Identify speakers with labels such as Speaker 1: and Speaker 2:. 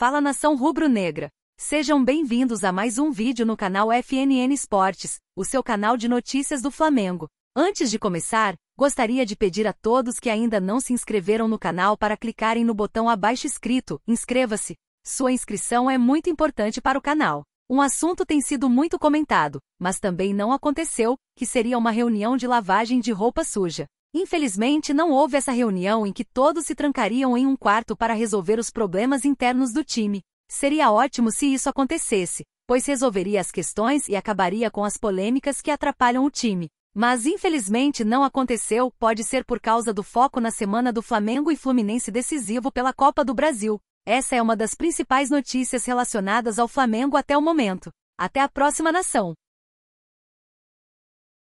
Speaker 1: Fala Nação Rubro-Negra! Sejam bem-vindos a mais um vídeo no canal FNN Esportes, o seu canal de notícias do Flamengo. Antes de começar, gostaria de pedir a todos que ainda não se inscreveram no canal para clicarem no botão abaixo escrito Inscreva-se. Sua inscrição é muito importante para o canal. Um assunto tem sido muito comentado, mas também não aconteceu, que seria uma reunião de lavagem de roupa suja. Infelizmente, não houve essa reunião em que todos se trancariam em um quarto para resolver os problemas internos do time. Seria ótimo se isso acontecesse, pois resolveria as questões e acabaria com as polêmicas que atrapalham o time. Mas infelizmente não aconteceu, pode ser por causa do foco na semana do Flamengo e Fluminense decisivo pela Copa do Brasil. Essa é uma das principais notícias relacionadas ao Flamengo até o momento. Até a próxima nação!